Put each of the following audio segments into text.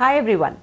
hi everyone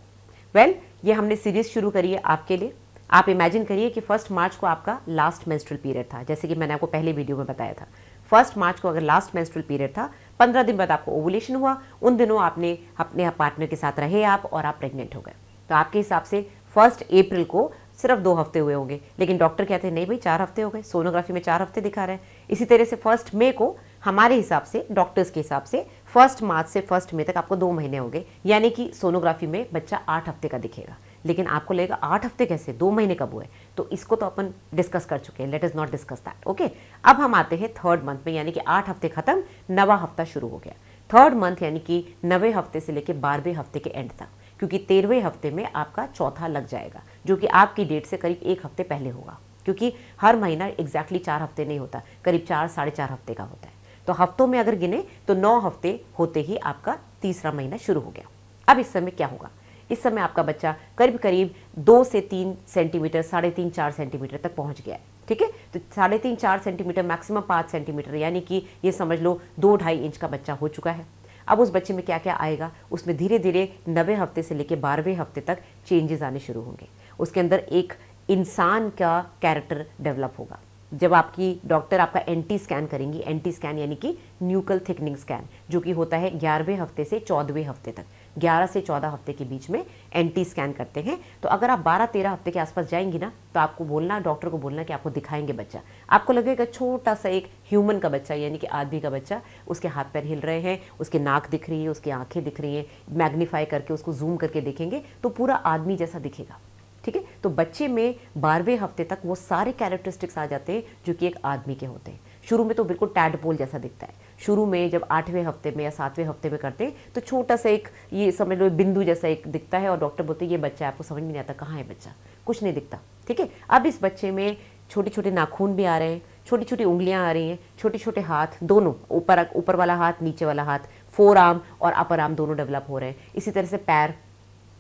well ये हमने series शुरू करी है आपके लिए आप इमेजिन करिए कि फर्स्ट मार्च को आपका लास्ट मेंस्ट्रुअल पीरियड था जैसे कि मैंने आपको पहले वीडियो में बताया था फर्स्ट मार्च को अगर लास्ट मेंस्ट्रुअल पीरियड था पंद्रह दिन बाद आपको ओवुलेशन हुआ उन दिनों आपने अपने पार्टनर के साथ रहे आप और आप प्रेग्नेंट हो गए तो आपके हिसाब से फर्स्ट अप्रैल को सिर्फ दो हफ्ते हुए होंगे लेकिन डॉक्टर कहते हैं नहीं भाई चार हफ्ते हो गए सोनोग्राफी में चार हफ्ते दिखा रहे हैं इसी तरह से फर्स्ट मई को हमारे हिसाब से डॉक्टर्स के हिसाब से फर्स्ट मार्च से फर्स्ट मई तक आपको दो महीने हो गए यानी कि सोनोग्राफी में बच्चा आठ हफ्ते का दिखेगा लेकिन आपको लगेगा आठ हफ्ते कैसे दो महीने कब हुए तो इसको तो अपन डिस्कस कर चुके हैं let is not discuss that okay अब हम आते हैं थर्ड मंथ में यानी कि आठ हफ्ते खत्म नवा हफ्ता शुरू हो गया थर्ड मंथ यानी कि नवे हफ्ते से लेकर बारहवें हफ्ते के एंड तक क्योंकि तेरहवें हफ्ते में आपका चौथा लग जाएगा जो कि आपकी डेट से करीब एक हफ्ते पहले होगा क्योंकि हर महीना एग्जैक्टली exactly चार हफ्ते नहीं होता करीब चार साढ़े चार हफ्ते का होता है तो हफ्तों में अगर गिने तो नौ हफ्ते होते ही आपका तीसरा महीना शुरू हो गया अब इस समय क्या होगा इस समय आपका बच्चा करीब करीब दो से तीन सेंटीमीटर साढ़े तीन चार सेंटीमीटर तक पहुंच गया है ठीक है तो साढ़े तीन चार सेंटीमीटर मैक्सिमम पाँच सेंटीमीटर यानी कि ये समझ लो दो ढाई इंच का बच्चा हो चुका है अब उस बच्चे में क्या क्या आएगा उसमें धीरे धीरे नवे हफ्ते से लेकर बारहवें हफ्ते तक चेंजेस आने शुरू होंगे उसके अंदर एक इंसान का कैरेक्टर डेवलप होगा जब आपकी डॉक्टर आपका एंटी स्कैन करेंगी एंटी स्कैन यानी कि न्यूकल थिकनिंग स्कैन जो कि होता है ग्यारहवें हफ्ते से चौदहवें हफ्ते तक ग्यारह से चौदह हफ्ते के बीच में एंटी स्कैन करते हैं तो अगर आप बारह तेरह हफ्ते के आसपास जाएंगी ना तो आपको बोलना डॉक्टर को बोलना कि आपको दिखाएंगे बच्चा आपको लगेगा छोटा सा एक ह्यूमन का बच्चा यानी कि आदमी का बच्चा उसके हाथ पैर हिल रहे हैं उसके नाक दिख रही है उसकी आँखें दिख रही हैं मैग्नीफाई करके उसको जूम करके देखेंगे तो पूरा आदमी जैसा दिखेगा ठीक है तो बच्चे में बारहवें हफ्ते तक वो सारे कैरेक्टरिस्टिक्स आ जाते हैं जो कि एक आदमी के होते हैं शुरू में तो बिल्कुल टैडपोल जैसा दिखता है शुरू में जब आठवें हफ्ते में या सातवें हफ्ते में करते हैं तो छोटा सा एक ये समझ लो बिंदु जैसा एक दिखता है और डॉक्टर बोलते हैं ये बच्चा आपको समझ में नहीं आता कहाँ है बच्चा कुछ नहीं दिखता ठीक है अब इस बच्चे में छोटे छोटे नाखून भी आ रहे हैं छोटी छोटी उंगलियां आ रही हैं छोटे छोटे हाथ दोनों ऊपर ऊपर वाला हाथ नीचे वाला हाथ फोर आर्म और अपर आर्म दोनों डेवलप हो रहे हैं इसी तरह से पैर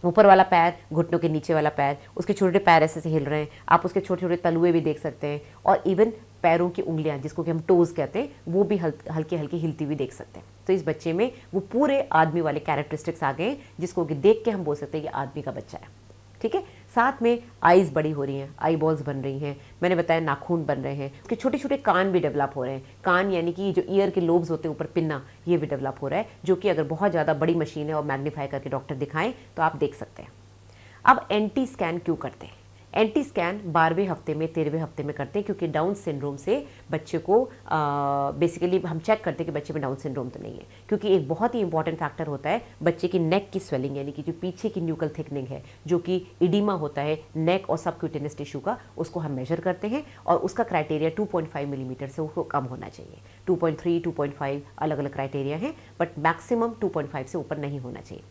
ऊपर वाला पैर घुटनों के नीचे वाला पैर उसके छोटे छोटे पैर ऐसे से हिल रहे हैं आप उसके छोटे छोटे तलुए भी देख सकते हैं और इवन पैरों की उंगलियां जिसको कि हम टोज़ कहते हैं वो भी हल, हल्की हल्की हिलती हुई देख सकते हैं तो इस बच्चे में वो पूरे आदमी वाले कैरेक्टरिस्टिक्स आ गए जिसको कि देख के हम बोल सकते हैं कि आदमी का बच्चा है ठीक है साथ में आईज़ बड़ी हो रही हैं आई बॉल्स बन रही हैं मैंने बताया नाखून बन रहे हैं उसके छोटे छोटे कान भी डेवलप हो रहे हैं कान यानी कि जो ईयर के लोब्स होते हैं ऊपर पिन्ना ये भी डेवलप हो रहा है जो कि अगर बहुत ज़्यादा बड़ी मशीन है और मैग्नीफाई करके डॉक्टर दिखाएं तो आप देख सकते हैं अब एंटी स्कैन क्यों करते हैं एंटी स्कैन बारहवें हफ्ते में तेरहवें हफ्ते में करते हैं क्योंकि डाउन सिंड्रोम से बच्चे को बेसिकली हम चेक करते हैं कि बच्चे में डाउन सिंड्रोम तो नहीं है क्योंकि एक बहुत ही इंपॉर्टेंट फैक्टर होता है बच्चे की नेक की स्वेलिंग यानी कि जो पीछे की न्यूकल थिकनिंग है जो कि इडीमा होता है नेक और सबक्यूटेनियस टिश्यू का उसको हम मेजर करते हैं और उसका क्राइटेरिया टू मिलीमीटर mm से उसको कम होना चाहिए 2.3, 2.5 अलग अलग क्राइटेरिया हैं बट मैक्सिमम 2.5 से ऊपर नहीं होना चाहिए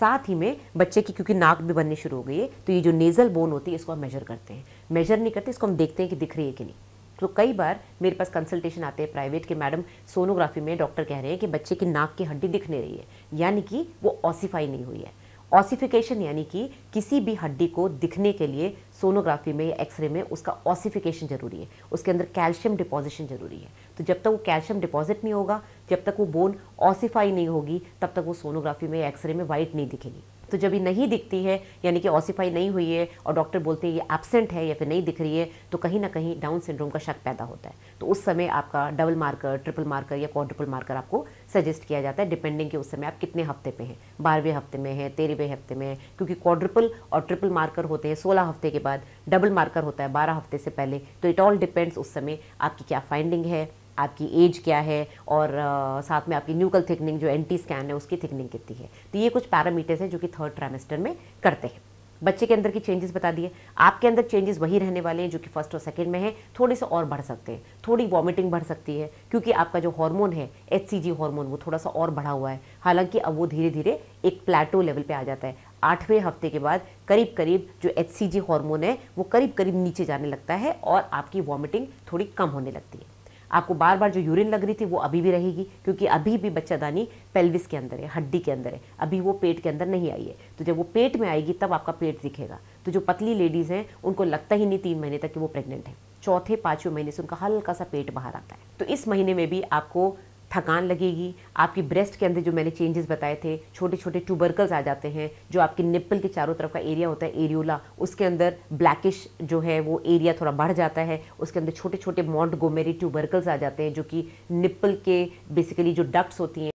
साथ ही में बच्चे की क्योंकि नाक भी बननी शुरू हो गई है तो ये जो नेज़ल बोन होती है इसको हम मेजर करते हैं मेजर नहीं करते इसको हम देखते हैं कि दिख रही है कि नहीं तो कई बार मेरे पास कंसल्टेशन आते हैं प्राइवेट के मैडम सोनोग्राफी में डॉक्टर कह रहे हैं कि बच्चे की नाक की हड्डी दिख नहीं रही है यानी कि वो ऑसीफाई नहीं हुई है ऑसिफिकेशन यानी कि किसी भी हड्डी को दिखने के लिए सोनोग्राफी में या एक्सरे में उसका ऑसिफिकेशन जरूरी है उसके अंदर कैल्शियम डिपोजिशन जरूरी है तो जब तक वो कैल्शियम डिपॉजिट नहीं होगा जब तक वो बोन ऑसिफाई नहीं होगी तब तक वो सोनोग्राफी में या एक्सरे में वाइट नहीं दिखेगी तो जब ये नहीं दिखती है यानी कि ऑसिफाई नहीं हुई है और डॉक्टर बोलते हैं ये एबसेंट है या फिर नहीं दिख रही है तो कहीं ना कहीं डाउन सिंड्रोम का शक पैदा होता है तो उस समय आपका डबल मार्कर ट्रिपल मार्कर या क्वाड्रिपल मार्कर आपको सजेस्ट किया जाता है डिपेंडिंग कि उस समय आप कितने हफ्ते पे हैं बारहवें हफ्ते में हैं तेरहवें हफ्ते में है क्योंकि क्वाड्रिपल और ट्रिपल मार्कर होते हैं सोलह हफ्ते के बाद डबल मार्कर होता है बारह हफ्ते से पहले तो इट ऑल डिपेंड्स उस समय आपकी क्या फाइंडिंग है आपकी एज क्या है और आ, साथ में आपकी न्यूकल थिकनिंग जो एंटी स्कैन है उसकी थिकनिंग कितनी है तो ये कुछ पैरामीटर्स हैं जो कि थर्ड ट्रेमेस्टर में करते हैं बच्चे के अंदर की चेंजेस बता दिए आपके अंदर चेंजेस वही रहने वाले हैं जो कि फर्स्ट और सेकंड में है थोड़े से और बढ़ सकते हैं थोड़ी वॉमिटिंग बढ़ सकती है क्योंकि आपका जो हार्मोन है एच हार्मोन वो थोड़ा सा और बढ़ा हुआ है हालांकि अब वो धीरे धीरे एक प्लेटो लेवल पे आ जाता है आठवें हफ्ते के बाद करीब करीब जो एच हार्मोन है वो करीब करीब नीचे जाने लगता है और आपकी वॉमिटिंग थोड़ी कम होने लगती है आपको बार बार जो यूरिन लग रही थी वो अभी भी रहेगी क्योंकि अभी भी बच्चादानी पेल्विस के अंदर है हड्डी के अंदर है अभी वो पेट के अंदर नहीं आई है तो जब वो पेट में आएगी तब आपका पेट दिखेगा तो जो पतली लेडीज़ हैं उनको लगता ही नहीं तीन महीने तक कि वो प्रेग्नेंट है चौथे पाँचवें महीने से उनका हल्का सा पेट बाहर आता है तो इस महीने में भी आपको थकान लगेगी आपकी ब्रेस्ट के अंदर जो मैंने चेंजेस बताए थे छोटे छोटे ट्यूबर्कल्स आ जाते हैं जो आपके निप्पल के चारों तरफ का एरिया होता है एरियोला उसके अंदर ब्लैकिश जो है वो एरिया थोड़ा बढ़ जाता है उसके अंदर छोटे छोटे मॉन्ट गोमेरी ट्यूबर्कल्स आ जाते हैं जो कि निप्पल के बेसिकली जो डक्ट्स होती हैं